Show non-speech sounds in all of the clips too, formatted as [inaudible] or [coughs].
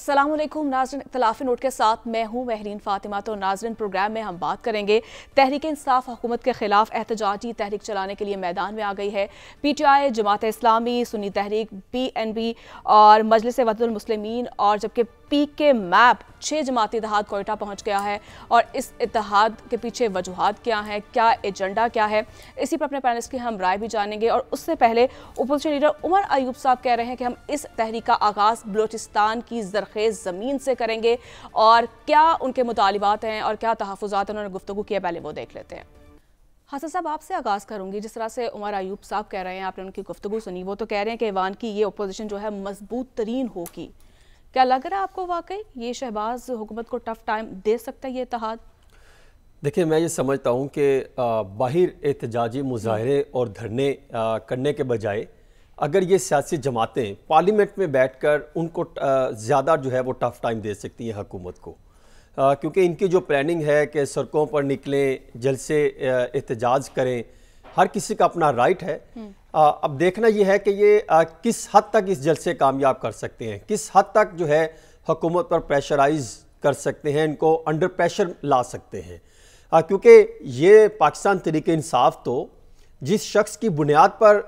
Aslam नाजरन इतलाफी note के साथ मैं हूँ महरीन फातिमा तो नाजरन प्रोग्राम में हम बात करेंगे तहरीक इंसाफ हुकूमत के खिलाफ एहतजाजी तहरीक चलाने के लिए मैदान में आ गई है P T I Jamaat Islami Sunni Tehreek P N B और मजलिस वतुलमसलमिन और जबकि पी के मैप छः जमाती इतिहाद कोयटा पहुँच गया है और इस इतिहाद के पीछे वजूहत क्या हैं क्या एजेंडा क्या है इसी पर अपने पैनल्स की हम राय भी जानेंगे और उससे पहले अपोजिशन लीडर उमर अयूब साहब कह रहे हैं कि हम इस तहरीक का आगाज़ बलोचिस्तान की जर खेज़ ज़मीन से करेंगे और क्या उनके मुतालबात हैं और क्या तहफ़ात उन्होंने गुफ्तु किया पहले वो देख लेते हैं हासा साहब आपसे आगाज़ करूंगी जिस तरह से उमर अयूब साहब कह रहे हैं आपने उनकी गुफ्तु सुनी वो तो कह रहे हैं कि ईवान की ये अपोजिशन जो है मजबूत तरीन होगी क्या लग रहा है आपको वाकई ये शहबाज हुकूमत को टफ टाइम दे सकता है ये इतिहाद देखिए मैं ये समझता हूँ कि बाहर एहतजाजी मुजाहरे और धरने करने के बजाय अगर ये सियासी जमातें पार्लियामेंट में बैठकर उनको ज़्यादा जो है वो टफ़ टाइम दे सकती हैं हकूमत को क्योंकि इनकी जो प्लानिंग है कि सड़कों पर निकलें जलसे एहतजाज करें हर किसी का अपना राइट है आ, हम्म। अब देखना यह है कि ये आ, किस हद तक इस जलसे कामयाब कर सकते हैं किस हद तक जो है हुकूमत पर प्रेशराइज कर सकते हैं इनको अंडर प्रेशर ला सकते हैं क्योंकि ये पाकिस्तान तरीके इंसाफ तो जिस शख्स की बुनियाद पर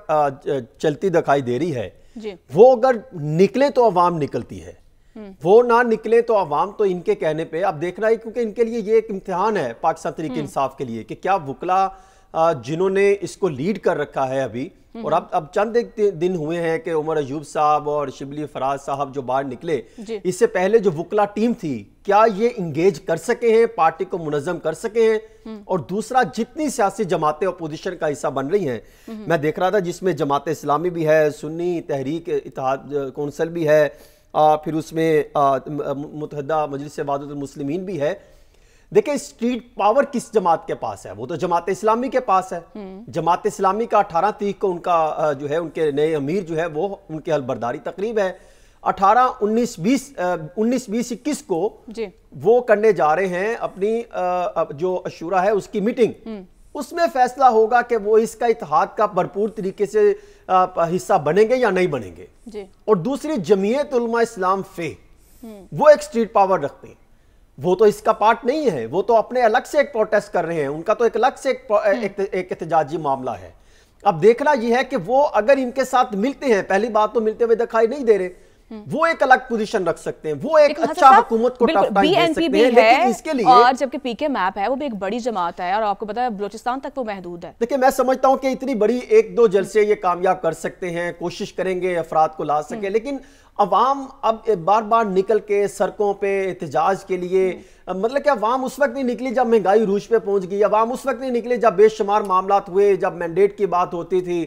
चलती दिखाई दे रही है वो अगर निकले तो अवाम निकलती है हम्म। वो ना निकले तो अवाम तो इनके कहने पे अब देखना है क्योंकि इनके लिए ये एक इम्तिहान है पाकिस्तान तरीके हम्म। इंसाफ के लिए कि क्या वकला जिन्होंने इसको लीड कर रखा है अभी और अब अब चंद एक दिन हुए हैं कि उमर अयूब साहब और शिबली फराज साहब जो बाहर निकले इससे पहले जो वकला टीम थी क्या ये इंगेज कर सके हैं पार्टी को मुनजम कर सके हैं हम्म। और दूसरा जितनी सियासी जमातें अपोजिशन का हिस्सा बन रही हैं हम्म। मैं देख रहा था जिसमें जमात इस्लामी भी है सुन्नी तहरीक इतिहाद कौंसल भी है आ, फिर उसमें मुतहदा मजलिस मुस्लिम भी है देखिए स्ट्रीट पावर किस जमात के पास है वो तो जमात इस्लामी के पास है हम्म। जमात इस्लामी का अठारह तीख को उनका जो है उनके नए अमीर जो है वो उनकी हलबरदारी तकरीब है अठारह उन्नीस बीस उन्नीस बीस इक्कीस को वो करने जा रहे हैं अपनी जो अशूरा है उसकी मीटिंग हम्म। उसमें फैसला होगा कि वो इसका इतिहाद का भरपूर तरीके से हिस्सा बनेंगे या नहीं बनेंगे और दूसरी जमीयत इस्लाम फे हम्म। वो एक स्ट्रीट पावर रखते हैं वो तो इसका पार्ट नहीं है वो तो अपने अलग से एक प्रोटेस्ट कर रहे हैं उनका तो एक अलग से एक हम्म। एक, एहतजाजी मामला है अब देखना यह है कि वो अगर इनके साथ मिलते हैं पहली बात तो मिलते हुए दिखाई नहीं दे रहे वो एक अलग पोजीशन रख सकते हैं वो एक अच्छा हुकूमत को टफ टाइम दे सकते हैं लेकिन इसके लिए और जबकि पीके मैप है वो भी एक बड़ी जमात है और आपको पता है बलोचिस्तान तक वो महदूद है देखिए मैं समझता हूँ कि इतनी बड़ी एक दो जलसे ये कामयाब कर सकते हैं कोशिश करेंगे अफराद को ला सके हम्म। लेकिन अवाम अब बार बार निकल के सड़कों पे एहतजाज के लिए हम्म। मतलब कि अवाम उस वक्त नहीं निकली जब महंगाई रूज पे पहुंच गई अवाम उस वक्त नहीं निकली जब बेशुमार मामला हुए जब मैंडेट की बात होती थी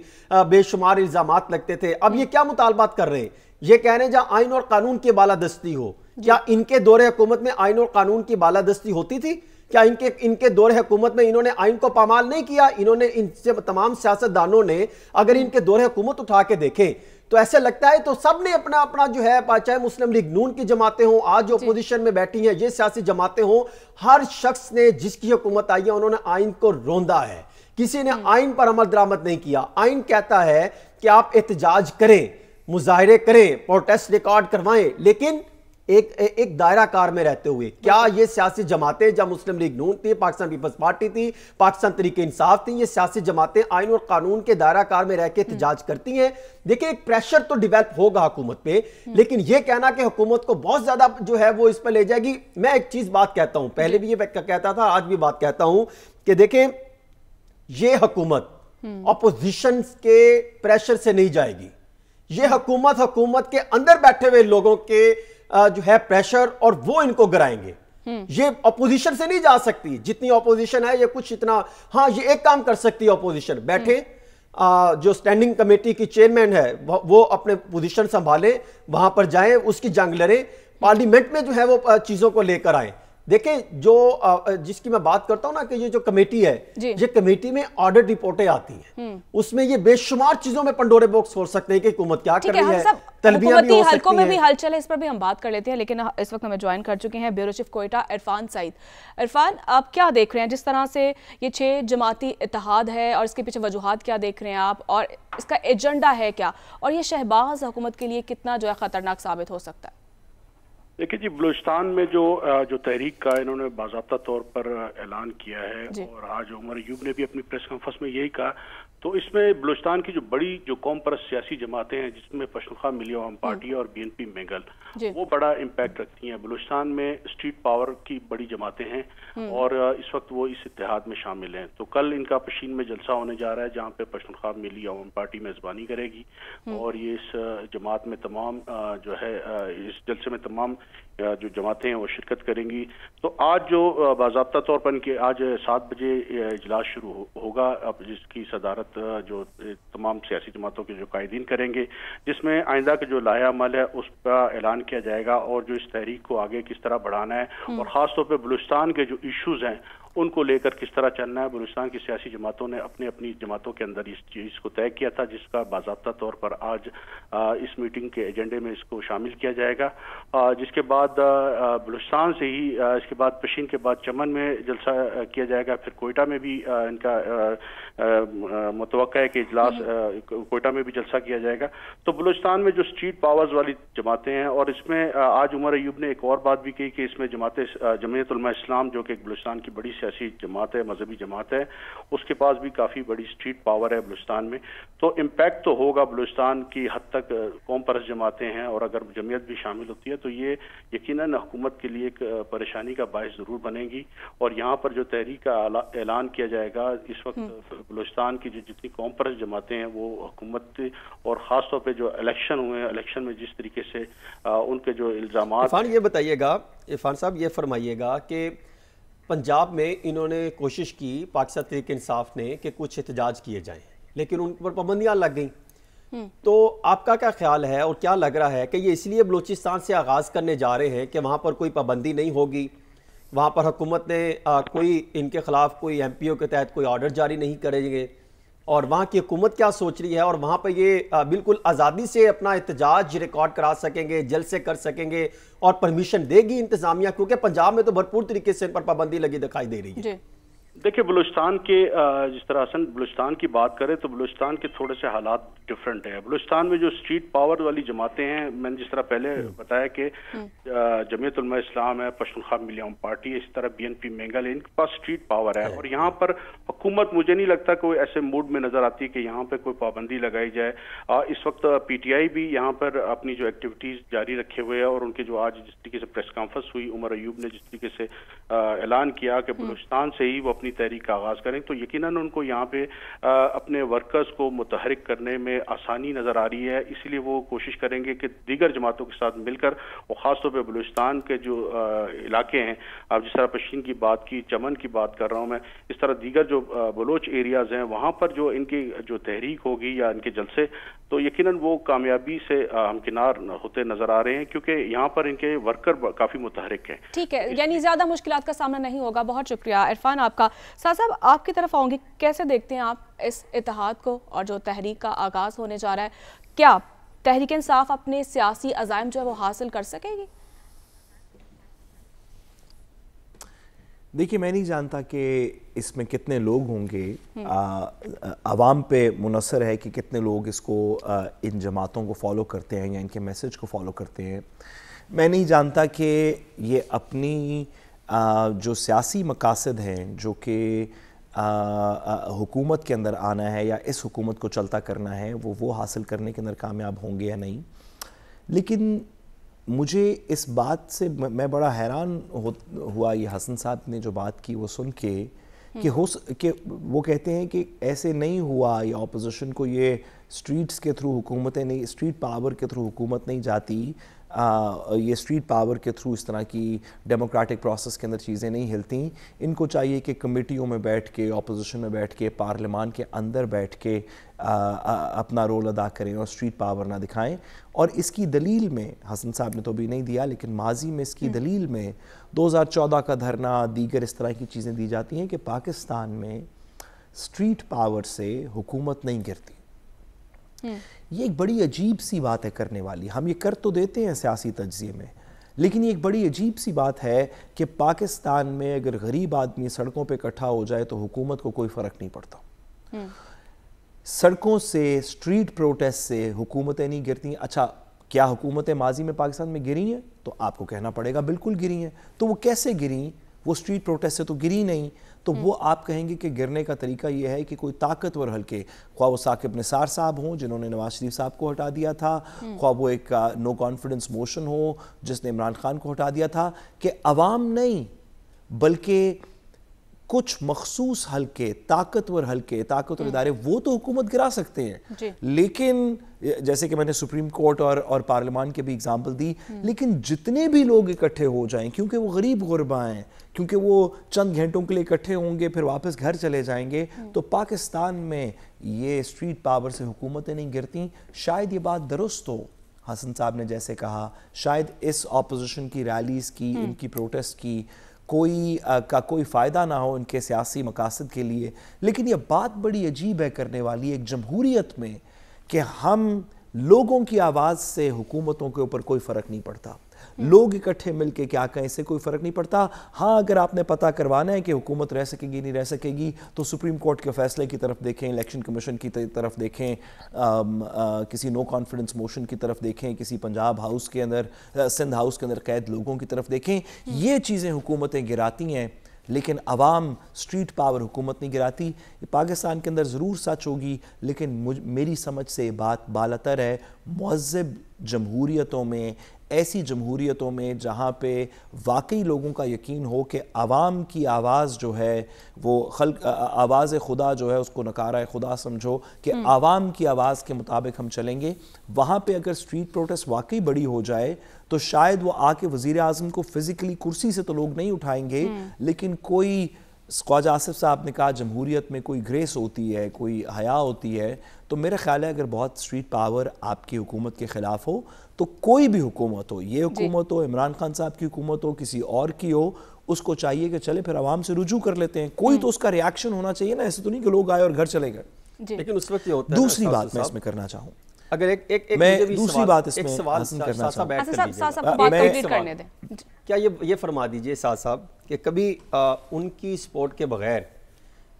बेशुमार इल्ज़ाम लगते थे अब हम्म। ये क्या मुतालबात कर रहे हैं ये कहने जहां आइन और कानून की बालादस्ती हो क्या इनके दौरे हुकूमत में आइन और कानून की बालादस्ती होती थी क्या इनके इनके दौर हुकूमत में इन्होंने आइन को पामाल नहीं किया इन्होंने इन तमाम सियासतदानों ने अगर इनके दौर हुकूमत उठा के देखें तो ऐसे लगता है तो सब ने अपना अपना जो है चाहे मुस्लिम लीग नून की जमातें हों आज जो अपोजिशन में बैठी हैं ये सियासी जमातें हों हर शख्स ने जिसकी हुकूमत आई है उन्होंने आइन को रोंदा है किसी ने हम्म। आइन पर अमल दरामद नहीं किया आइन कहता है कि आप एहतजाज करें मुजाहरे करें प्रोटेस्ट रिकॉर्ड करवाएं लेकिन एक एक दायरा कार में रहते हुए क्या ये सियासी जमातें जब मुस्लिम लीग नून थी पाकिस्तान पीपल्स पार्टी थी पाकिस्तान तरीके इंसाफ थी ये सियासी जमातें आइन और कानून के दायरा कार में रह के एहतजाज हम्म। करती हैं देखिए एक प्रेशर तो डिवेल्प होगा हुकूमत पे हम्म। लेकिन ये कहना कि हुकूमत को बहुत ज्यादा जो है वो इस पर ले जाएगी मैं एक चीज बात कहता हूं पहले भी ये कहता था आज भी बात कहता हूं कि देखें ये हुकूमत अपोजिशन हम्म। के प्रेशर से नहीं जाएगी ये हकूमत हकूमत के अंदर बैठे हुए लोगों के जो है प्रेशर और वो इनको गराएंगे हम्म। ये अपोजिशन से नहीं जा सकती जितनी अपोजिशन है ये कुछ इतना हाँ ये एक काम कर सकती है अपोजिशन बैठे आ, हम्म। जो स्टैंडिंग कमेटी की चेयरमैन है वो अपने पोजीशन संभाले वहां पर जाए उसकी जंग लड़े पार्लियामेंट में जो है वो चीजों को लेकर आए देखिए जो जिसकी मैं बात करता हूँ ना कि ये जो कमेटी है ये कमेटी में ऑडिट रिपोर्टें आती हैं हम्म। उसमें ये बेशुमार चीजों में पंडोरे बॉक्स हो सकते हैं कि हुकूमत क्या कर रही है हल्कों में भी हलचल है इस पर भी हम बात कर लेते हैं लेकिन इस वक्त हमें ज्वाइन कर चुके हैं ब्यूरो चीफ कोयटा इरफान सईद इरफान आप क्या देख रहे हैं जिस तरह से ये छह जमाती इतिहाद है और इसके पीछे वजूहत क्या देख रहे हैं आप और इसका एजेंडा है क्या और ये शहबाज हुकूमत के लिए कितना जो है खतरनाक साबित हो सकता है देखिए जी बलूचिस्तान में जो जो तहरीक का इन्होंने बाबा तौर पर ऐलान किया है और आज उमर यूब ने भी अपनी प्रेस कॉन्फ्रेंस में यही कहा तो इसमें बलूचिस्तान की जो बड़ी जो कौम पर सियासी जमातें हैं जिसमें पशनखा मिली आम हम्म। पार्टी और बीएनपी मेंगल वो बड़ा इम्पैक्ट रखती हैं बलोचतान में स्ट्रीट पावर की बड़ी जमातें हैं हम्म। और इस वक्त वो इस इतिहाद में शामिल हैं तो कल इनका पशीन में जलसा होने जा रहा है जहाँ पे पशनखा मिली अवाम पार्टी मेज़बानी करेगी हम्म। और ये इस जमात में तमाम जो है इस जलसे में तमाम जो जमातें हैं वो शिरकत करेंगी तो आज जो बाबा तौर पर इनके आज सात बजे इजलास शुरू हो, होगा अब जिसकी सदारत जो तमाम सियासी जमातों के जो कायदीन करेंगे जिसमें आइंदा का जो लाया अमल है उसका ऐलान किया जाएगा और जो इस तहरीक को आगे किस तरह बढ़ाना है हम्म। और ख़ासतौर पर बलुस्तान के जो इशूज़ हैं उनको लेकर किस तरह चलना है बलूचिस्तान की सियासी जमातों ने अपनी अपनी जमातों के अंदर इस चीज़ को तय किया था जिसका बाबा तौर पर आज इस मीटिंग के एजेंडे में इसको शामिल किया जाएगा जिसके बाद बलूचिस्तान से ही इसके बाद पशीन के बाद चमन में जलसा किया जाएगा फिर कोयटा में भी इनका मुतव है कि इजलास कोयटा में भी जलसा किया जाएगा तो बलूचिस्तान में जो स्ट्रीट पावर्स वाली जमातें हैं और इसमें आज उमर अयूब ने एक और बात भी कही कि इसमें जमात जमयतलमा इस्लाम जो कि बलूचिस्तान की बड़ी ऐसी जमात है मजहबी जमात है उसके पास भी काफ़ी बड़ी स्ट्रीट पावर है बलुस्तान में तो इम्पैक्ट तो होगा बलुस्तान की हद तक कौम परस जमातें हैं और अगर जमीयत भी शामिल होती है तो ये यकीन हुकूमत के लिए एक परेशानी का बायस ज़रूर बनेगी और यहाँ पर जो तहरीक का ऐलान किया जाएगा इस वक्त हम्म। बलुस्तान की जो जितनी कौम परस जमातें हैं वो हुकूमत और ख़ासतौर पर जो इलेक्शन हुए हैं इलेक्शन में जिस तरीके से उनके जो इल्ज़ाम इरफान ये बताइएगा इरफान साहब ये फरमाइएगा कि पंजाब में इन्होंने कोशिश की पाकिस्तान तरीके इंसाफ ने कि कुछ एहतजाज किए जाएं लेकिन उन पर पाबंदियाँ लग गई हम्म। तो आपका क्या ख्याल है और क्या लग रहा है कि ये इसलिए बलूचिस्तान से आगाज़ करने जा रहे हैं कि वहाँ पर कोई पाबंदी नहीं होगी वहाँ पर हुकूमत ने आ, कोई इनके ख़िलाफ़ कोई एम पी ओ के तहत कोई ऑर्डर जारी नहीं करेंगे और वहाँ की हुकूमत क्या सोच रही है और वहाँ पर ये बिल्कुल आज़ादी से अपना एहतजाज रिकॉर्ड करा सकेंगे जल से कर सकेंगे और परमिशन देगी इंतज़ामिया क्योंकि पंजाब में तो भरपूर तरीके से इन पर पाबंदी लगी दिखाई दे रही है देखिए बलुचस्तान के जिस तरह असन बलुचस्तान की बात करें तो बलुचस्तान के थोड़े से हालात डिफरेंट है बलुचस्तान में जो स्ट्रीट पावर वाली जमातें हैं मैंने जिस तरह पहले हम्म। बताया कि हम्म। जमीयत उलमा इस्लाम है पशुखा मिलियाम पार्टी इस तरह बीएनपी मेंगल है इनके पास स्ट्रीट पावर है और यहाँ पर हुकूमत मुझे नहीं लगता कोई ऐसे मूड में नजर आती कि यहाँ पर कोई पाबंदी लगाई जाए इस वक्त आई भी यहाँ पर अपनी जो एक्टिविटीज जारी रखे हुए है और उनके जो आज जिस तरीके से प्रेस कॉन्फ्रेंस हुई उमर अयूब ने जिस तरीके से ऐलान किया कि हम्म। बलुचस्तान से ही वो अपनी तहरीक का आगाज़ करें तो यकीनन उनको यहाँ पे अपने वर्कर्स को मुतहरक करने में आसानी नज़र आ रही है इसीलिए वो कोशिश करेंगे कि दीगर जमातों के साथ मिलकर और ख़ासतौर पर बलूचिस्तान के जो इलाके हैं अब जिस तरह पश्चिम की बात की चमन की बात कर रहा हूँ मैं इस तरह दीगर जो बलोच एरियाज़ हैं वहाँ पर जो इनकी जो तहरीक होगी या इनके जलसे तो यकीनन वो कामयाबी से हमकिनार होते नजर आ रहे हैं क्योंकि यहाँ पर इनके वर्कर काफी मुतहरक हैं ठीक है यानी ज्यादा मुश्किल का सामना नहीं होगा बहुत शुक्रिया इरफान आपका साहब साहब आपकी तरफ आऊँगी कैसे देखते हैं आप इस इतिहाद को और जो तहरीक का आगाज़ होने जा रहा है क्या तहरीक इंसाफ अपने सियासी अजायम जो है वो हासिल कर सकेगी देखिए मैं नहीं जानता कि इसमें कितने लोग होंगे आवाम पे मुनसर है कि कितने लोग इसको आ, इन जमातों को फॉलो करते हैं या इनके मैसेज को फॉलो करते हैं मैं नहीं जानता कि ये अपनी जो सियासी मकासद हैं जो कि हुकूमत के अंदर आना है या इस हुकूमत को चलता करना है वो वो हासिल करने के अंदर कामयाब होंगे या नहीं लेकिन मुझे इस बात से मैं बड़ा हैरान हो हुआ ये हसन साहब ने जो बात की वो सुन के कि हम्म। हो कि वो कहते हैं कि ऐसे नहीं हुआ या अपोजिशन को ये स्ट्रीट्स के थ्रू हुकूमतें नहीं स्ट्रीट पावर के थ्रू हुकूमत नहीं जाती ये स्ट्रीट पावर के थ्रू इस तरह की डेमोक्रेटिक प्रोसेस के अंदर चीज़ें नहीं हिलती इनको चाहिए कि कमेटियों में बैठ के अपोजिशन में बैठ के पार्लियामान के अंदर बैठ के आ, आ, अपना रोल अदा करें और स्ट्रीट पावर ना दिखाएं और इसकी दलील में हसन साहब ने तो भी नहीं दिया लेकिन माजी में इसकी हम्म। दलील में 2014 का धरना दीगर इस तरह की चीज़ें दी जाती हैं कि पाकिस्तान में स्ट्रीट पावर से हुकूमत नहीं गिरती हम्म। ये एक बड़ी अजीब सी बात है करने वाली हम ये कर तो देते हैं सियासी तजिए में लेकिन ये एक बड़ी अजीब सी बात है कि पाकिस्तान में अगर गरीब आदमी सड़कों पर इकट्ठा हो जाए तो हुकूमत को कोई फ़र्क नहीं पड़ता हम्म। सड़कों से स्ट्रीट प्रोटेस्ट से हुकूमतें नहीं गिरती अच्छा क्या हुकूमतें माजी में पाकिस्तान में गिरी हैं तो आपको कहना पड़ेगा बिल्कुल गिरी हैं तो वो कैसे गिरी वो स्ट्रीट प्रोटेस्ट से तो गिरी नहीं तो हम्म। वो आप कहेंगे कि गिरने का तरीका ये है कि कोई ताकतवर हल्के ख्वा वो साकिब निसार साहब हों जिन्होंने नवाज शरीफ साहब को हटा दिया था हम्म। ख्वा वो एक नो कॉन्फिडेंस मोशन हो जिसने इमरान खान को हटा दिया था कि अवाम नहीं बल्कि कुछ मखसूस हल्के ताकतवर हल्के ताकतवर इदारे वो तो हुकूमत गिरा सकते हैं लेकिन जैसे कि मैंने सुप्रीम कोर्ट और और पार्लियामान की भी एग्जांपल दी हम्म। लेकिन जितने भी लोग इकट्ठे हो जाएं क्योंकि वो गरीब गुरबा हैं क्योंकि वो चंद घंटों के लिए इकट्ठे होंगे फिर वापस घर चले जाएंगे हम्म। तो पाकिस्तान में ये स्ट्रीट पावर से हुकूमतें नहीं गिरती शायद ये बात दुरुस्त हो हसन साहब ने जैसे कहा शायद इस ऑपोजिशन की रैलीज़ की हम्म। इनकी प्रोटेस्ट की कोई आ, का कोई फ़ायदा ना हो उनके सियासी मकासद के लिए लेकिन यह बात बड़ी अजीब है करने वाली एक जमहूरीत में कि हम लोगों की आवाज़ से हुकूमतों के ऊपर कोई फ़र्क नहीं पड़ता लोग इकट्ठे मिलके क्या कहें इससे कोई फ़र्क नहीं पड़ता हाँ अगर आपने पता करवाना है कि हुकूमत रह सकेगी नहीं रह सकेगी तो सुप्रीम कोर्ट के फैसले की तरफ देखें इलेक्शन कमीशन की तरफ देखें आ, आ, किसी नो कॉन्फिडेंस मोशन की तरफ देखें किसी पंजाब हाउस के अंदर सिंध हाउस के अंदर कैद लोगों की तरफ देखें ये चीज़ें हुकूमतें गिराती हैं लेकिन आवाम स्ट्रीट पावर हुकूमत नहीं गिराती पाकिस्तान के अंदर ज़रूर सच होगी लेकिन मुझ मेरी समझ से बात बालतर है महजब जमहूरीतों में ऐसी जमहूरीतों में जहाँ पे वाकई लोगों का यकीन हो कि आवाम की आवाज़ जो है वो खल आवाज़ खुदा जो है उसको नकारा खुदा समझो कि हम्म। आवाम की आवाज़ के मुताबिक हम चलेंगे वहाँ पे अगर स्ट्रीट प्रोटेस्ट वाकई बड़ी हो जाए तो शायद वो आके वज़ी अजम को फ़िज़िकली कुर्सी से तो लोग नहीं उठाएंगे हम्म। लेकिन कोई ख्वाजा आसिफ साहब ने कहा जमहूरीत में कोई ग्रेस होती है कोई हया होती है तो मेरा ख्याल है अगर बहुत स्ट्रीट पावर आपकी हुकूमत के ख़िलाफ़ हो तो कोई भी हुकूमत हो ये हुकूमत हो इमरान खान साहब की हुकूमत हो किसी और की हो उसको चाहिए कि चले फिर आवाम से रुजू कर लेते हैं कोई हम्म। तो उसका रिएक्शन होना चाहिए ना ऐसे तो नहीं कि लोग आए और घर चले गए लेकिन उस वक्त ये होता दूसरी बात मैं इसमें करना चाहूँ अगर एक एक, एक मैं दूसरी बात इसमें करना चाहूँ क्या ये ये फरमा दीजिए साहब साहब कि कभी आ, उनकी सपोर्ट के बगैर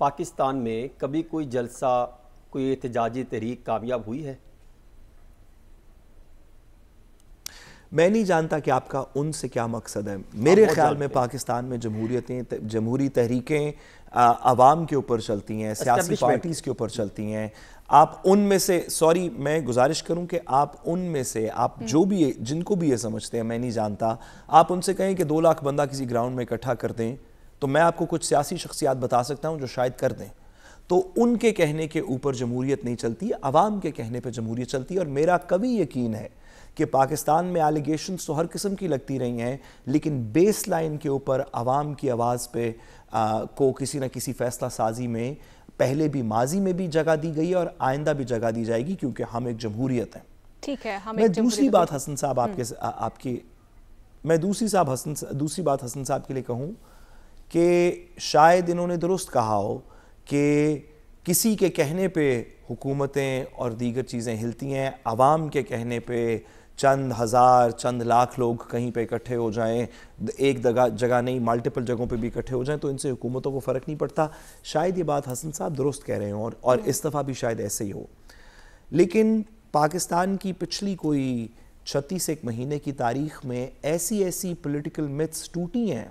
पाकिस्तान में कभी कोई जलसा कोई एहतजाजी तहरीक कामयाब हुई है मैं नहीं जानता कि आपका उनसे क्या मकसद है मेरे ख्याल में पाकिस्तान में जमहूरियतें जमहूरी तहरीकें आवाम के ऊपर चलती हैं सियासी पार्टीज़ के ऊपर चलती हैं आप उनमें से सॉरी मैं गुजारिश करूं कि आप उनमें से आप हम्म। जो भी ये जिनको भी ये समझते हैं मैं नहीं जानता आप उनसे कहें कि दो लाख बंदा किसी ग्राउंड में इकट्ठा कर दें तो मैं आपको कुछ सियासी शख्सियात बता सकता हूं जो शायद कर दें तो उनके कहने के ऊपर जमहूरियत नहीं चलती आवाम के कहने पर जमहूरियत चलती है और मेरा कभी यकीन है कि पाकिस्तान में एलिगेशन तो हर किस्म की लगती रही हैं लेकिन बेस लाइन के ऊपर आवाम की आवाज़ पे आ, को किसी न किसी फैसला साजी में पहले भी माजी में भी जगह दी गई है और आइंदा भी जगह दी जाएगी क्योंकि हम एक जमहूरियत हैं ठीक है हम मैं दूसरी बात हसन साहब आपके हम्म। आपकी मैं दूसरी साहब हसन दूसरी बात हसन साहब के लिए कहूँ कि शायद इन्होंने दुरुस्त कहा हो कि किसी के कहने पे हुकूमतें और दीगर चीज़ें हिलती हैं आवाम के कहने पर चंद हज़ार चंद लाख लोग कहीं पे इकट्ठे हो जाएं एक जगह जगह नहीं मल्टीपल जगहों पे भी इकट्ठे हो जाएं तो इनसे हुकूमतों को फ़र्क नहीं पड़ता शायद ये बात हसन साहब दुरुस्त कह रहे हैं और, और इस दफ़ा भी शायद ऐसे ही हो लेकिन पाकिस्तान की पिछली कोई छत्तीस एक महीने की तारीख में ऐसी ऐसी पोलिटिकल मिथ्स टूटी हैं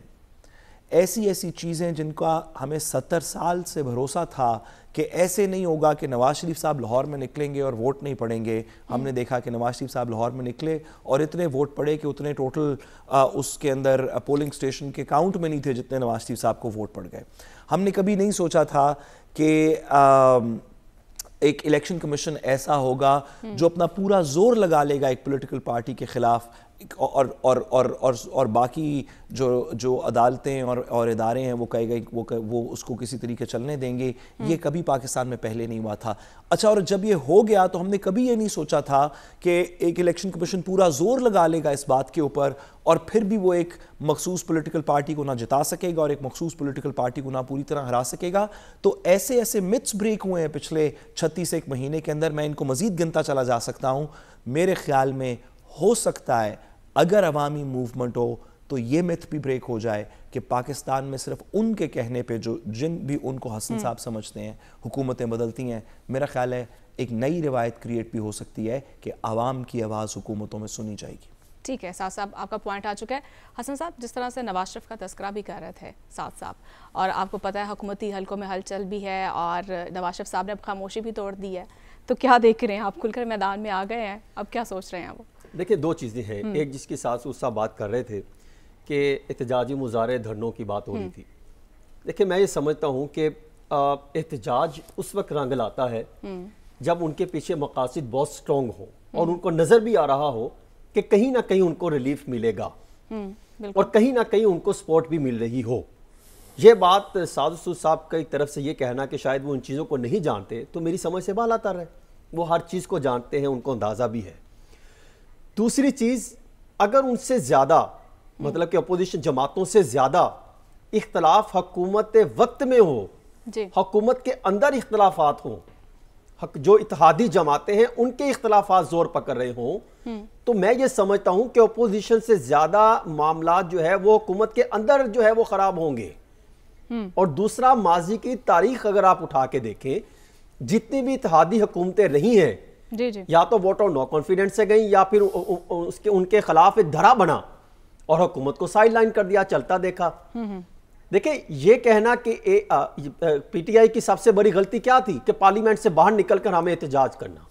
ऐसी ऐसी चीज़ें जिनका हमें सत्तर साल से भरोसा था कि ऐसे नहीं होगा कि नवाज शरीफ साहब लाहौर में निकलेंगे और वोट नहीं पड़ेंगे हमने हम्म। देखा कि नवाज शरीफ साहब लाहौर में निकले और इतने वोट पड़े कि उतने टोटल उसके अंदर पोलिंग स्टेशन के काउंट में नहीं थे जितने नवाज शरीफ साहब को वोट पड़ गए हमने कभी नहीं सोचा था कि एक इलेक्शन कमीशन ऐसा होगा हम्म। जो अपना पूरा जोर लगा लेगा एक पॉलिटिकल पार्टी के खिलाफ और और और और और बाकी जो जो अदालतें और और इदारे हैं वो कहे गए वो कहे, वो उसको किसी तरीके चलने देंगे हम्म। ये कभी पाकिस्तान में पहले नहीं हुआ था अच्छा और जब ये हो गया तो हमने कभी ये नहीं सोचा था कि एक इलेक्शन कमीशन पूरा जोर लगा लेगा इस बात के ऊपर और फिर भी वो एक मखसूस पोलिटिकल पार्टी को ना जिता सकेगा और एक मखसूस पोलिटिकल पार्टी को ना पूरी तरह हरा सकेगा तो ऐसे ऐसे मिथ्स ब्रेक हुए हैं पिछले छत्तीस एक महीने के अंदर मैं इनको मजीद गिनता चला जा सकता हूँ मेरे ख्याल में हो सकता है अगर अवामी मूवमेंट हो तो ये मिथ भी ब्रेक हो जाए कि पाकिस्तान में सिर्फ उनके कहने पे जो जिन भी उनको हसन हम्म। साहब समझते हैं हुकूमतें बदलती हैं मेरा ख्याल है एक नई रिवायत क्रिएट भी हो सकती है कि आवाम की आवाज़ हुकूमतों में सुनी जाएगी ठीक है साथ साहब आपका पॉइंट आ चुका है हसन साहब जिस तरह से नवाज शरीफ का तस्करा भी कर रहे थे साथ साहब और आपको पता है हुकूमती हलकों में हलचल भी है और नवाज शरीफ साहब ने अब खामोशी भी तोड़ दी है तो क्या देख रहे हैं आप खुलकर मैदान में आ गए हैं अब क्या सोच रहे हैं वो देखिए दो चीज़ें हैं हम्म। एक जिसकी सास साहब बात कर रहे थे कि एहतजाजी मुजाहरे धरनों की बात हो रही हम्म। थी देखिए मैं ये समझता हूँ कि एहतजाज उस वक्त रंग लाता है हम्म। जब उनके पीछे मकासद बहुत स्ट्रॉन्ग हो और उनको नज़र भी आ रहा हो कि कहीं ना कहीं उनको रिलीफ मिलेगा और कहीं ना कहीं उनको सपोर्ट भी मिल रही हो ये बात साधु साहब की तरफ से ये कहना कि शायद वो उन चीज़ों को नहीं जानते तो मेरी समझ से बाल आता रहे वो हर चीज़ को जानते हैं उनको अंदाज़ा भी है दूसरी चीज़ अगर उनसे ज़्यादा मतलब कि अपोजिशन जमातों से ज़्यादा इख्तलाफ हकूमत वक्त में हो हकूमत के अंदर इख्तलाफात हो हक जो इतिहादी जमाते हैं उनके इख्तलाफा जोर पकड़ रहे हों हम्म। तो मैं ये समझता हूं कि अपोजिशन से ज़्यादा मामला जो है वो हुकूमत के अंदर जो है वो ख़राब होंगे हम्म। और दूसरा माजी की तारीख अगर आप उठा के देखें जितनी भी इतिहादी हुकूमतें रही हैं जी जी या तो वोट और नो कॉन्फिडेंस से गई या फिर उसके उनके खिलाफ एक धरा बना और हुकूमत को साइड लाइन कर दिया चलता देखा हम्म, हम्म। देखिए ये कहना कि पीटीआई की सबसे बड़ी गलती क्या थी कि पार्लियामेंट से बाहर निकलकर हमें एहतजाज करना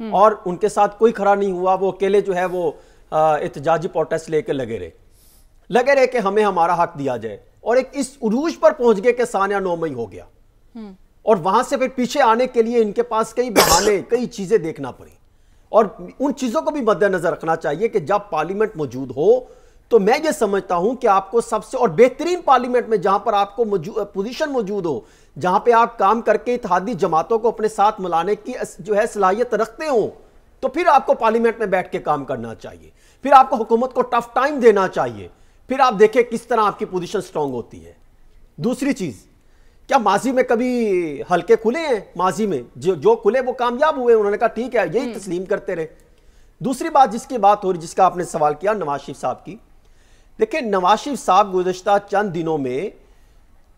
हम्म। और उनके साथ कोई खड़ा नहीं हुआ वो अकेले जो है वो एहतजाजी प्रोटेस्ट लेकर लगे रहे लगे रहे कि हमें हमारा हक दिया जाए और एक इस उरूज पर पहुंच गए कि सानिया नौमई हो गया और वहां से फिर पीछे आने के लिए इनके पास कई बहाने [coughs] कई चीजें देखना पड़ी और उन चीजों को भी मद्देनजर रखना चाहिए कि जब पार्लियामेंट मौजूद हो तो मैं ये समझता हूं कि आपको सबसे और बेहतरीन पार्लियामेंट में जहां पर आपको पोजीशन मौजूद हो जहां पे आप काम करके इतिहादी जमातों को अपने साथ मिलाने की जो है सलाहियत रखते हो तो फिर आपको पार्लियामेंट में बैठ के काम करना चाहिए फिर आपको हुकूमत को टफ टाइम देना चाहिए फिर आप देखें किस तरह आपकी पोजिशन स्ट्रांग होती है दूसरी चीज़ क्या माजी में कभी हल्के खुले हैं माजी में जो जो खुले वो कामयाब हुए उन्होंने कहा ठीक है यही हम्म। तस्लीम करते रहे दूसरी बात जिसकी बात हो रही जिसका आपने सवाल किया नवाज शरीफ साहब की देखिए नवाज शरीफ साहब गुजशत चंद दिनों में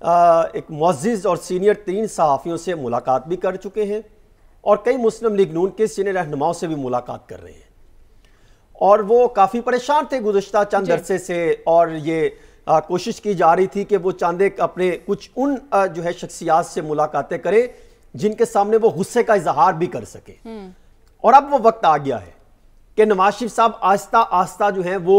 आ, एक मोजिज और सीनियर तीन सहाफ़ियों से मुलाकात भी कर चुके हैं और कई मुस्लिम लीग नून के सीनियर रहनुमाओं से भी मुलाकात कर रहे हैं और वो काफ़ी परेशान थे गुजशत चंद अरसे से और ये कोशिश की जा रही थी कि वो चांदे अपने कुछ उन जो है शख्सियात से मुलाकातें करें जिनके सामने वो गुस्से का इजहार भी कर सके और अब वो वक्त आ गया है कि नवाज शरीफ साहब आस्ता आस्ता जो है वो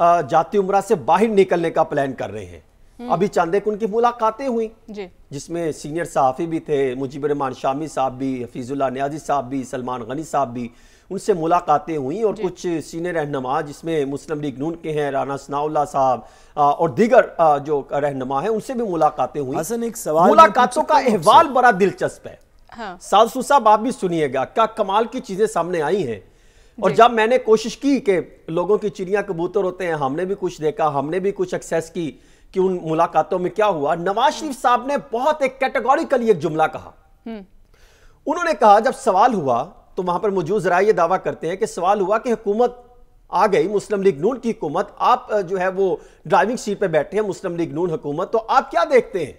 जाती उम्र से बाहर निकलने का प्लान कर रहे हैं हम्म। अभी चंद एक उनकी मुलाकातें हुई जिसमें सीनियर सहाफ़ी भी थे मुजीब रहमान शामी साहब भी हफीजुल्ला न्याजी साहब भी सलमान गनी साहब भी उनसे मुलाकातें हुई और कुछ सीनियर रहनमा जिसमें मुस्लिम लीग नून के हैं राना सनाउल्ला साहब और दीगर जो रहनमा है उनसे भी मुलाकातें हुई एक सवाल मुलाकातों का अहवाल बड़ा दिलचस्प है हाँ। साधु साहब आप भी सुनिएगा क्या कमाल की चीज़ें सामने आई हैं और जब मैंने कोशिश की कि लोगों की चिड़िया कबूतर होते हैं हमने भी कुछ देखा हमने भी कुछ एक्सेस की कि उन मुलाकातों में क्या हुआ नवाज हम्म। शरीफ साहब ने बहुत एक कैटेगोरिकली एक जुमला कहा हम्म। उन्होंने कहा जब सवाल हुआ तो वहां पर मौजूद जरा यह दावा करते हैं कि सवाल हुआ कि हुकूमत आ गई मुस्लिम लीग नून की हुकूमत आप जो है वो ड्राइविंग सीट पर बैठे हैं मुस्लिम लीग नून हुकूमत तो आप क्या देखते हैं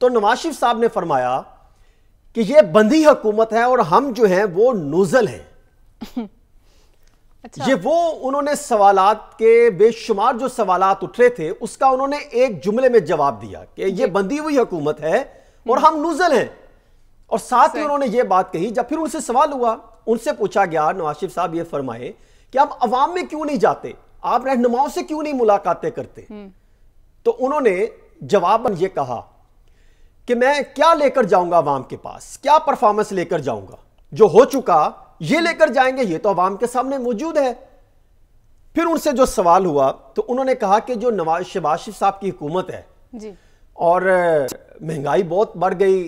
तो नवाज शरीफ साहब ने फरमाया कि ये बंदी हुकूमत है और हम जो है वो नूजल हैं [laughs] अच्छा। ये वो उन्होंने सवालात के बेशुमार जो सवालात उठ रहे थे उसका उन्होंने एक जुमले में जवाब दिया कि ये बंदी हुई हुकूमत है और हम्म। हम नूजल हैं और साथ ही उन्होंने ये बात कही जब फिर उनसे सवाल हुआ उनसे पूछा गया नवाज साहब ये फरमाए कि आप अवाम में क्यों नहीं जाते आप रहनुमाओं से क्यों नहीं मुलाकातें करते हम्म। तो उन्होंने जवाबन ये कहा कि मैं क्या लेकर जाऊंगा अवाम के पास क्या परफॉर्मेंस लेकर जाऊंगा जो हो चुका ये लेकर जाएंगे ये तो आवाम के सामने मौजूद है फिर उनसे जो सवाल हुआ तो उन्होंने कहा कि जो नवाज शहबाज शरीफ साहब की हुकूमत है जी। और महंगाई बहुत बढ़ गई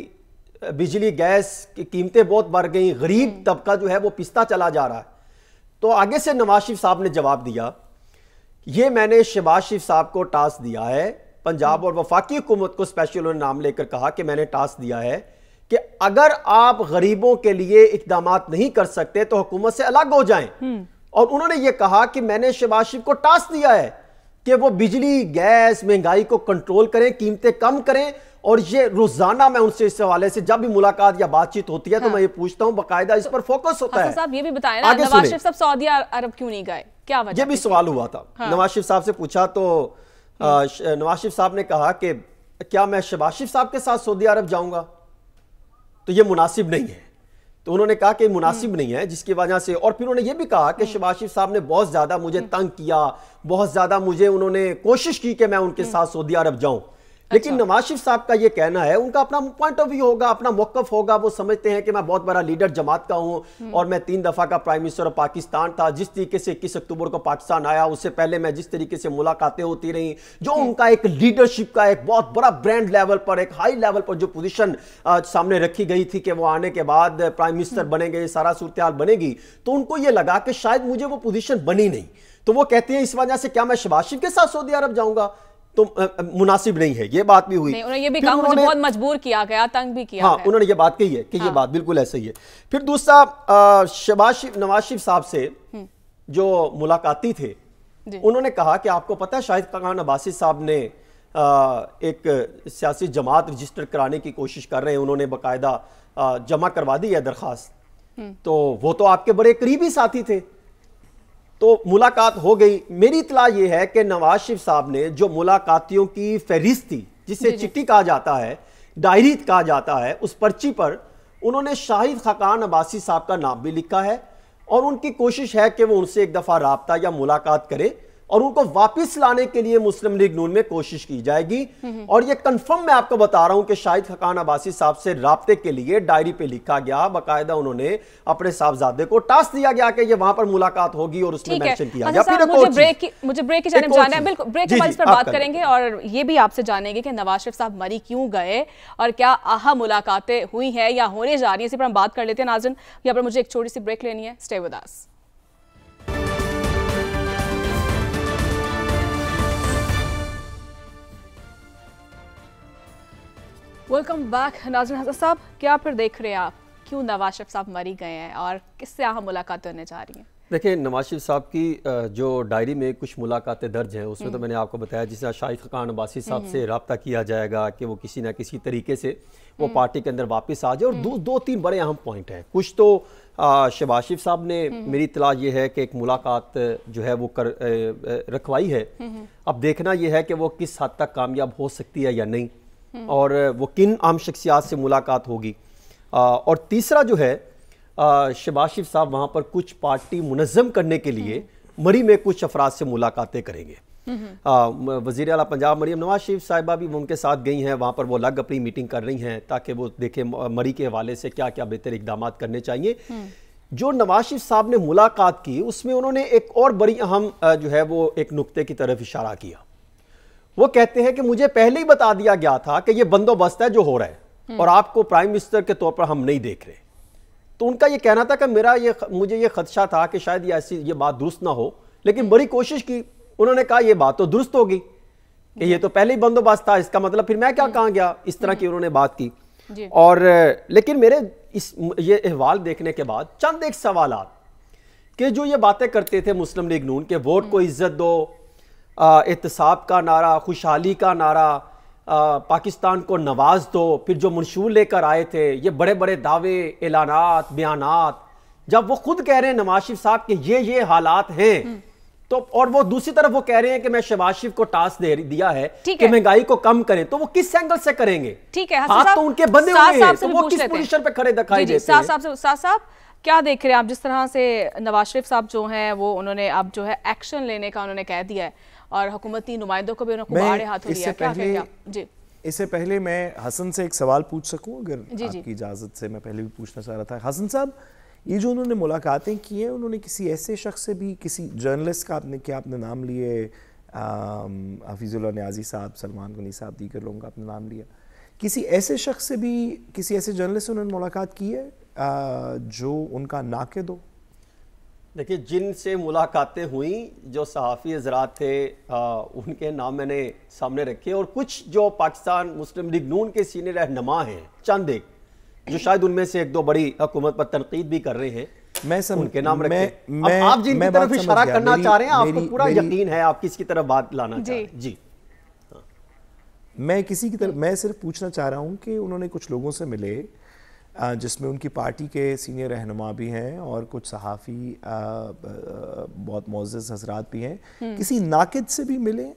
बिजली गैस की कीमतें बहुत बढ़ गई गरीब हम्म। तबका जो है वो पिस्ता चला जा रहा है तो आगे से नवाज शरीफ साहब ने जवाब दिया ये मैंने शहबाज शरीफ साहब को टास्क दिया है पंजाब हम्म। और वफाकी हुकूमत को स्पेशल नाम लेकर कहा कि मैंने टास्क दिया है कि अगर आप गरीबों के लिए इकदाम नहीं कर सकते तो हुकूमत से अलग हो जाए हम्म। और उन्होंने ये कहा कि मैंने शहबाज शरीफ को टास्क दिया है कि वो बिजली गैस महंगाई को कंट्रोल करें कीमतें कम करें और ये रोजाना मैं उनसे इस हवाले से जब भी मुलाकात या बातचीत होती है तो हाँ। तो मैं ये पूछता हूँ बाकायदा इस पर फोकस होता है ये भी बताया नवाज शरीफ साहब सऊदी अरब क्यों नहीं गए क्या वजह ये भी सवाल हुआ था हाँ। नवाज शरीफ साहब से पूछा तो हम्म। नवाज शरीफ साहब ने कहा कि क्या मैं शबाज शरीफ साहब के साथ सऊदी अरब जाऊंगा तो ये मुनासिब नहीं है तो उन्होंने कहा कि मुनासिब नहीं है जिसकी वजह से और फिर उन्होंने ये भी कहा कि शिवाज साहब ने बहुत ज़्यादा मुझे हम्म। तंग किया बहुत ज़्यादा मुझे उन्होंने कोशिश की कि मैं उनके हम्म। साथ सऊदी अरब जाऊं लेकिन अच्छा। नवाज शरीफ साहब का ये कहना है उनका अपना पॉइंट ऑफ व्यू होगा अपना मौकफ होगा वो समझते हैं कि मैं बहुत बड़ा लीडर जमात का हूँ हम्म। और मैं तीन दफ़ा का प्राइम मिनिस्टर ऑफ पाकिस्तान था जिस तरीके से इक्कीस अक्टूबर को पाकिस्तान आया उससे पहले मैं जिस तरीके से मुलाकातें होती रही जो हम्म। उनका एक लीडरशिप का एक बहुत बड़ा ब्रांड लेवल पर एक हाई लेवल पर जो पोजिशन सामने रखी गई थी कि वो आने के बाद प्राइम हम्म। मिनिस्टर बनेंगे सारा सूरत बनेगी तो उनको ये लगा कि शायद मुझे वो पोजिशन बनी नहीं तो वो कहते हैं इस वजह से क्या मैं शबाशिफ के साथ सऊदी अरब जाऊंगा तो मुनासिब नहीं है ये बात भी हुई नहीं, ये भी कहा मुझे बहुत मजबूर किया गया तंग भी किया हाँ उन्होंने ये बात कही है कि हाँ। ये बात बिल्कुल ऐसा ही है फिर दूसरा शबाज नवाज शिफ साहब से हम्म। जो मुलाकाती थे उन्होंने कहा कि आपको पता है शाहिद खान अब्बासी साहब ने आ, एक सियासी जमात रजिस्टर कराने की कोशिश कर रहे हैं उन्होंने बाकायदा जमा करवा दी है दरखास्त हम्म। तो वो तो आपके बड़े करीबी साथी थे तो मुलाकात हो गई मेरी इतला ये है कि नवाज शिफ साहब ने जो मुलाकातियों की फहरिस्त थी जिसे चिट्ठी कहा जाता है डायरी कहा जाता है उस पर्ची पर उन्होंने शाहिद खकान अब्बासी साहब का नाम भी लिखा है और उनकी कोशिश है कि वो उनसे एक दफ़ा रबता या मुलाकात करें और उनको वापस लाने के लिए मुस्लिम लीग नून में कोशिश की जाएगी और ये कंफर्म मैं आपको बता रहा हूं कि शाहिद खकान अब्बासी साहब से रबते के लिए डायरी पे लिखा गया बाकायदा उन्होंने अपने साहबजादे को टास्क दिया गया कि ये वहां पर मुलाकात होगी और उसमें मेंशन किया गया फिर मुझे ब्रेक मुझे ब्रेक की जाने जाना है बिल्कुल ब्रेक के बाद पर बात करेंगे और ये भी आपसे जानेंगे कि नवाज शरीफ साहब मरी क्यों गए और क्या अहम मुलाकातें हुई हैं या होने जा रही है इसी पर हम बात कर लेते हैं नाजन यहाँ पर मुझे एक छोटी सी ब्रेक लेनी है stay with us welcome back नाजन हजर साहब क्या फिर देख रहे हैं आप क्यों नवाज शरीफ साहब मरी गए हैं और किससे अहम मुलाकात होने जा रही हैं देखिए नवाज शरीफ साहब की जो डायरी में कुछ मुलाकातें दर्ज हैं उसमें तो हम्म। मैंने आपको बताया जिस तरह शाहिद खान अब्बासी साहब हम्म। से रबता किया जाएगा कि वो किसी ना किसी तरीके से वो हम्म। पार्टी के अंदर वापस आ जाए और दो दो तीन बड़े अहम पॉइंट हैं कुछ तो शहबाज शरीफ साहब ने मेरी इतला ये है कि एक मुलाकात जो है वो कर रखवाई है अब देखना यह है कि वो किस हद तक कामयाब हो सकती है या नहीं हम्म। और वो किन आम शख्सियात से मुलाकात होगी और तीसरा जो है शबाज साहब वहाँ पर कुछ पार्टी मुनज़म करने के लिए हम्म। मरी में कुछ अफराद से मुलाकातें करेंगे हम्म। वजीर अला पंजाब मरीम नवाज शरीफ साहिबा भी उनके साथ गई हैं वहाँ पर वो अलग अपनी मीटिंग कर रही हैं ताकि वो देखें मरी के हवाले से क्या क्या बेहतर इकदाम करने चाहिए जो नवाज शरीफ साहब ने मुलाकात की उसमें उन्होंने एक और बड़ी अहम जो है वो एक नुकते की तरफ इशारा किया वो कहते हैं कि मुझे पहले ही बता दिया गया था कि ये बंदोबस्त है जो हो रहा है और आपको प्राइम मिनिस्टर के तौर पर हम नहीं देख रहे तो उनका ये कहना था कि मेरा ये मुझे ये खदशा था कि शायद ये ऐसी ये बात दुरुस्त ना हो लेकिन बड़ी कोशिश की उन्होंने कहा यह बात तो दुरुस्त होगी कि ये तो पहले ही बंदोबस्त था इसका मतलब फिर मैं क्या कहा गया इस तरह की उन्होंने बात की और लेकिन मेरे इस ये अहवाल देखने के बाद चंद एक सवाल कि जो ये बातें करते थे मुस्लिम लीग नून के वोट को इज्जत दो एहतसाब का नारा खुशहाली का नारा आ, पाकिस्तान को नवाज दो फिर जो मंशूर लेकर आए थे ये बड़े बड़े दावे ऐलाना बयानात जब वो खुद कह रहे हैं नवाज शरीफ साहब के ये ये हालात हैं हम्म। तो और वो दूसरी तरफ वो कह रहे हैं कि मैं शहबाज शरीफ को टास्क दे दिया है कि महंगाई को कम करें तो वो किस एंगल से करेंगे ठीक है हाथ तो उनके बंदे हुए हैं तो वो किस पोजीशन पे खड़े दिखाई देते हैं साहब क्या देख रहे हैं आप जिस तरह से नवाज शरीफ साहब जो हैं वो उन्होंने अब जो है एक्शन लेने का उन्होंने कह दिया है और हुकूमती नुमाइंदों को भी उन्होंने आड़े हाथों लिया क्या क्या जी इससे पहले मैं हसन से एक सवाल पूछ सकूं अगर जी, आपकी जी। इजाज़त से मैं पहले भी पूछना चाह रहा था हसन साहब ये जो उन्होंने मुलाकातें की हैं उन्होंने किसी ऐसे शख्स से भी किसी जर्नलिस्ट का आपने क्या आपने नाम लिए हफीज़ुल्ला न्याजी साहब सलमान गनी साहब दीगर लोगों का आपने नाम लिया किसी ऐसे शख्स से भी किसी ऐसे जर्नलिस्ट से उन्होंने मुलाकात की है आ, जो उनका नाकद हो देखिए जिनसे मुलाकातें हुई जो सहाफ़ी हजरात थे आ, उनके नाम मैंने सामने रखे और कुछ जो पाकिस्तान मुस्लिम लीग नून के सीनियर रहनमा हैं चंद एक जो शायद उनमें से एक दो बड़ी हुकूमत पर तनकीद भी कर रहे हैं मैं सम, उनके नाम रखे मैं, आप जिनकी तरफ इशारा करना चाह रहे हैं आपको पूरा यकीन है आप किसकी तरफ बात लाना चाह रहे जी मैं किसी की तरफ मैं सिर्फ पूछना चाह रहा हूँ कि उन्होंने कुछ लोगों से मिले जिसमें उनकी पार्टी के सीनियर रहनुमा भी हैं और कुछ सहाफ़ी बहुत मोज़ हजरात भी हैं हम्म। किसी नाकद से भी मिले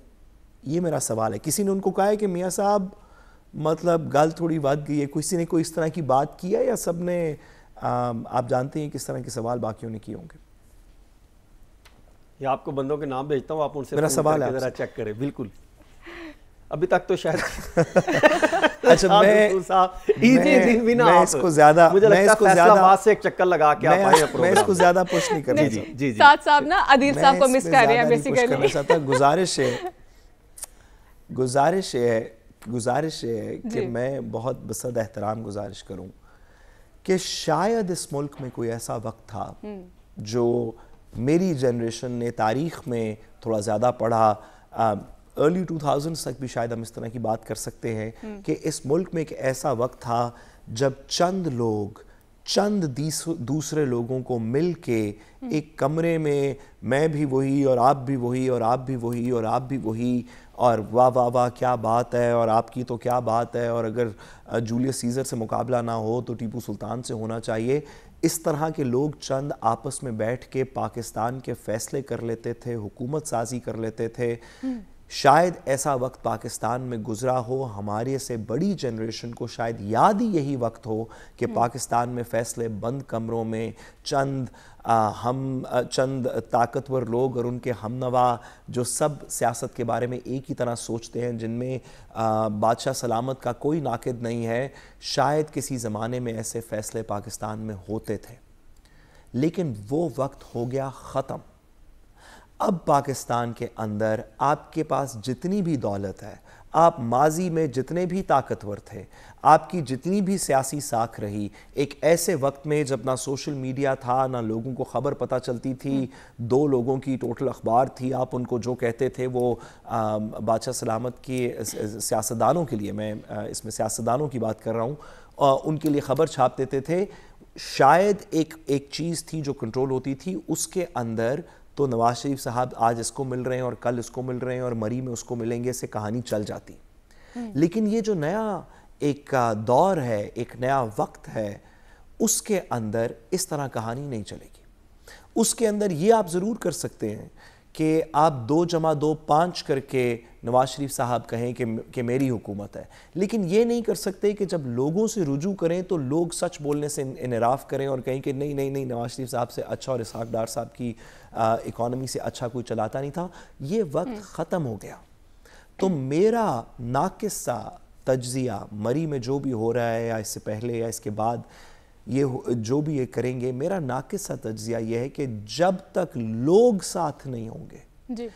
ये मेरा सवाल है किसी ने उनको कहा है कि मियाँ साहब मतलब गल थोड़ी बात गई है किसी ने कोई इस तरह की बात की है या सब ने आप जानते हैं किस तरह के सवाल बाकियों ने किए होंगे या आपको बंदों के नाम भेजता हूँ आप उनसे मेरा सवाल है चेक करें बिल्कुल अभी तक तो शायद [laughs] अच्छा मैं इजी बिना मैं इसको ज्यादा मुझे इसको ज्यादा से एक चक्कर लगा के आप आए मैं इसको ज्यादा पुश नहीं जी जी साथ साहब ना अदील साहब को मिस कर रहे हैं बेसिकली चाहता गुजारिश है गुजारिश है गुजारिश है कि मैं बहुत बसद एहतराम गुजारिश करूं कि शायद इस मुल्क में कोई ऐसा वक्त था हम्म। जो मेरी जनरेशन ने तारीख में थोड़ा ज़्यादा पढ़ा अर्ली टू तक भी शायद हम इस तरह की बात कर सकते हैं हम्म। कि इस मुल्क में एक ऐसा वक्त था जब चंद लोग चंद दूसरे लोगों को मिल के हम्म। एक कमरे में मैं भी वही और आप भी वही और आप भी वही और आप भी वही और वाह वाह वाह क्या बात है और आपकी तो क्या बात है और अगर जूलियस सीज़र से मुकाबला ना हो तो टीपू सुल्तान से होना चाहिए इस तरह के लोग चंद आपस में बैठ के पाकिस्तान के फ़ैसले कर लेते थे हुकूमत साजी कर लेते थे हम्म। शायद ऐसा वक्त पाकिस्तान में गुजरा हो हमारे से बड़ी जनरेशन को शायद याद ही यही वक्त हो कि हम्म। पाकिस्तान में फैसले बंद कमरों में चंद आ, हम चंद ताकतवर लोग और उनके हमनवा जो सब सियासत के बारे में एक ही तरह सोचते हैं जिनमें बादशाह सलामत का कोई नाकद नहीं है शायद किसी ज़माने में ऐसे फ़ैसले पाकिस्तान में होते थे लेकिन वो वक्त हो गया ख़त्म अब पाकिस्तान के अंदर आपके पास जितनी भी दौलत है आप माजी में जितने भी ताकतवर थे आपकी जितनी भी सियासी साख रही एक ऐसे वक्त में जब ना सोशल मीडिया था ना लोगों को ख़बर पता चलती थी हम्म। दो लोगों की टोटल अखबार थी आप उनको जो कहते थे वो बादशाह सलामत के सियासतदानों के लिए मैं इसमें सियासतदानों की बात कर रहा हूँ उनके लिए ख़बर छाप देते थे शायद एक एक चीज़ थी जो कंट्रोल होती थी उसके अंदर तो नवाज शरीफ साहब आज इसको मिल रहे हैं और कल इसको मिल रहे हैं और मरी में उसको मिलेंगे ऐसे कहानी चल जाती हम्म। लेकिन ये जो नया एक दौर है एक नया वक्त है उसके अंदर इस तरह कहानी नहीं चलेगी उसके अंदर ये आप ज़रूर कर सकते हैं कि आप दो जमा दो पाँच करके नवाज शरीफ साहब कहें कि कि मेरी हुकूमत है लेकिन ये नहीं कर सकते कि जब लोगों से रुजू करें तो लोग सच बोलने से इनराफ़ करें और कहें कि नहीं नहीं नहीं नवाज शरीफ साहब से अच्छा और इसहाक डार साहब की इकॉनमी से अच्छा कोई चलाता नहीं था ये वक्त हम्म। ख़त्म हो गया तो मेरा नाकिस्सा तजिया मरी में जो भी हो रहा है या इससे पहले या इसके बाद ये जो भी ये करेंगे मेरा नाकिस सा तजिया यह है कि जब तक लोग साथ नहीं होंगे जी।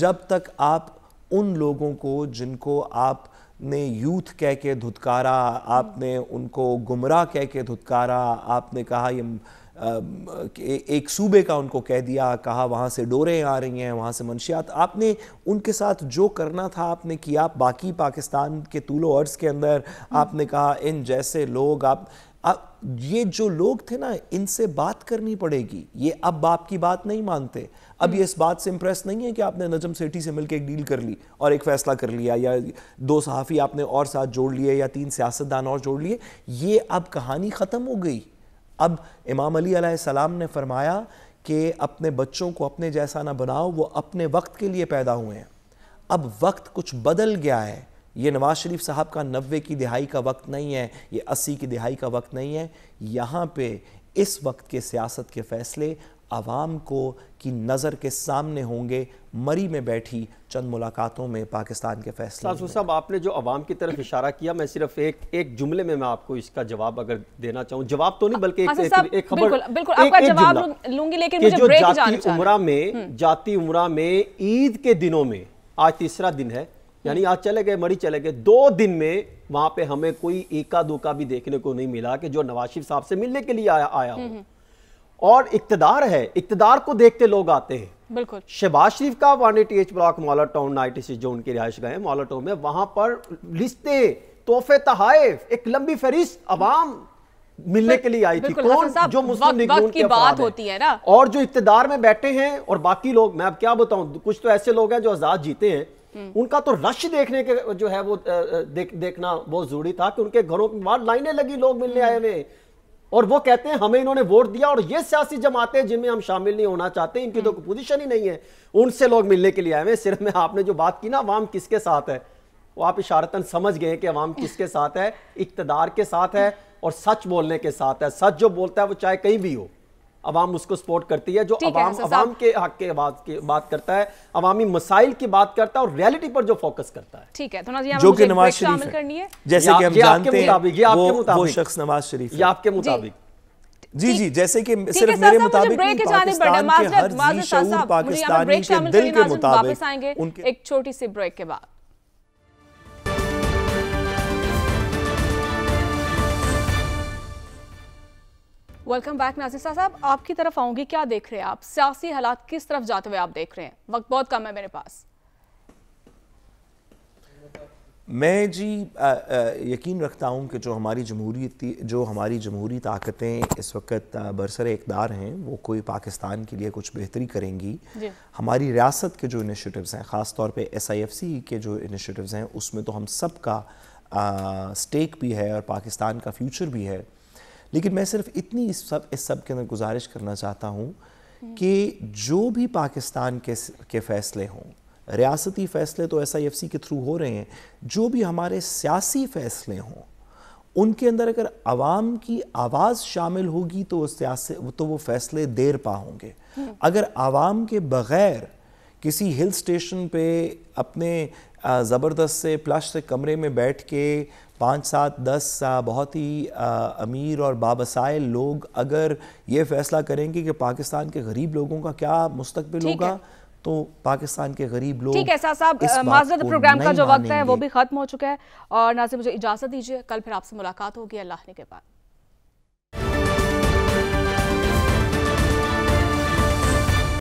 जब तक आप उन लोगों को जिनको आप ने यूथ कह के धुतकारा आपने उनको गुमराह कह के धुतकारा आपने कहा ये एक सूबे का उनको कह दिया कहा वहाँ से डोरें आ रही हैं वहाँ से मनशियात आपने उनके साथ जो करना था आपने किया बाकी पाकिस्तान के तूलो अर्ज़ के अंदर आपने कहा इन जैसे लोग आप अब ये जो लोग थे ना इनसे बात करनी पड़ेगी ये अब बाप की बात नहीं मानते अब ये हम्म। इस बात से इंप्रेस नहीं है कि आपने नजम सेठी से मिलकर एक डील कर ली और एक फैसला कर लिया या दो सहाफ़ी आपने और साथ जोड़ लिए या तीन सियासतदान और जोड़ लिए ये अब कहानी ख़त्म हो गई अब इमाम अली सलाम ने फरमाया कि अपने बच्चों को अपने जैसा ना बनाओ वो अपने वक्त के लिए पैदा हुए हैं अब वक्त कुछ बदल गया है ये नवाज़ शरीफ साहब का नब्बे की दिहाई का वक्त नहीं है ये अस्सी की दिहाई का वक्त नहीं है यहाँ पे इस वक्त के सियासत के फ़ैसले आवाम को की नज़र के सामने होंगे मरी में बैठी चंद मुलाकातों में पाकिस्तान के फैसले साहब आपने जो आवाम की तरफ इशारा किया मैं सिर्फ एक एक जुमले में मैं आपको इसका जवाब अगर देना चाहूँ जवाब तो नहीं बल्कि एक, एक, एक खबर बिल्कुल, बिल्कुल, जवाब लूंगी लेकिन मुझे जो ब्रेक जाती उम्र में हम्म। जाती उम्र में ईद के दिनों में आज तीसरा दिन है यानी आज चले गए मरी चले गए दो दिन में वहां पे हमें कोई एका दुका भी देखने को नहीं मिला कि जो नवाज शरीफ साहब से मिलने के लिए आया आया हो हम्म, हम्म। और इकतदार है इकतदार को देखते लोग आते हैं बिल्कुल शहबाज शरीफ का one eighty H block Model Town ninety जो उनकी रिहाइश गए मॉलर टाउन में वहां पर लिस्ते तोहफे तहाइफ एक लंबी फहरिस्त अवाम मिलने के लिए आई थी कौन जो मुस्लिम लीग की बात होती है ना और जो इकतदार में बैठे हैं और बाकी लोग मैं अब क्या बताऊं कुछ तो ऐसे लोग हैं जो आजाद जीते हैं हम्म। उनका तो रश देखने के जो है वो देख, देखना बहुत जरूरी था कि उनके घरों के बाहर लाइनें लगी लोग मिलने हम्म। आए हुए और वो कहते हैं हमें इन्होंने वोट दिया और ये सियासी जमातें जिनमें हम शामिल नहीं होना चाहते इनकी तो पोजिशन हम्म। ही नहीं है उनसे लोग मिलने के लिए आए हुए सिर्फ में आपने जो बात की ना वाम किसके साथ है वो आप इशारतन समझ गए कि अवाम किसके साथ है इकतदार के साथ है और सच बोलने के साथ है सच जो बोलता है वो चाहे कहीं भी हो अवाम उसको सपोर्ट करती है जो अवाम है, अवाम के हक के बात के बात करता है अवामी मसाइल की बात करता है और रियलिटी पर जो फोकस करता है ठीक है तो जो कि नवाज शरीफ है जैसे कि मुताबिक ये आपके मुताबिक शख्स नवाज शरीफ ये आपके मुताबिक जी जी जैसे कि सिर्फ मेरे मुताबिक पाकिस्तान के हर पाकिस्तानी के दिल के मुताबिक एक छोटी सी ब्रेक के बाद वेलकम बैक नाजिर साहब आपकी तरफ आऊँगी क्या देख रहे हैं आप सियासी हालात किस तरफ जाते हुए आप देख रहे हैं वक्त बहुत कम है मेरे पास मैं जी आ, आ, यकीन रखता हूँ कि जो हमारी जमहूरी जो हमारी जमहूरी ताकतें इस वक्त बरसर इकदार हैं वो कोई पाकिस्तान के लिए कुछ बेहतरी करेंगी हमारी रियासत के जो इनिशिएटिव्स हैं ख़ास तौर पे एसआईएफसी के जो इनिशिएटिव्स हैं उसमें तो हम सब का स्टेक भी है और पाकिस्तान का फ्यूचर भी है लेकिन मैं सिर्फ इतनी इस सब इस सब के अंदर गुजारिश करना चाहता हूँ हम्म। कि जो भी पाकिस्तान के के फैसले हों रियासती फैसले तो एस आई एफ सी के थ्रू हो रहे हैं जो भी हमारे सियासी फैसले हों उनके अंदर अगर आवाम की आवाज़ शामिल होगी तो वो सियासी तो वो फैसले देर पा होंगे हम्म। अगर आवाम के बग़ैर किसी हिल स्टेशन पे अपने ज़बरदस्त से प्लश से कमरे में बैठ के पाँच सात दस बहुत ही अमीर और बाबसाइल लोग अगर ये फैसला करेंगे कि पाकिस्तान के गरीब लोगों का क्या मुस्तबिल होगा तो पाकिस्तान के गरीब लोग ठीक है साहब माजरत प्रोग्राम का जो वक्त है वो भी खत्म हो चुका है और नाजिर मुझे इजाज़त दीजिए कल फिर आपसे मुलाकात होगी अल्लाह के बाद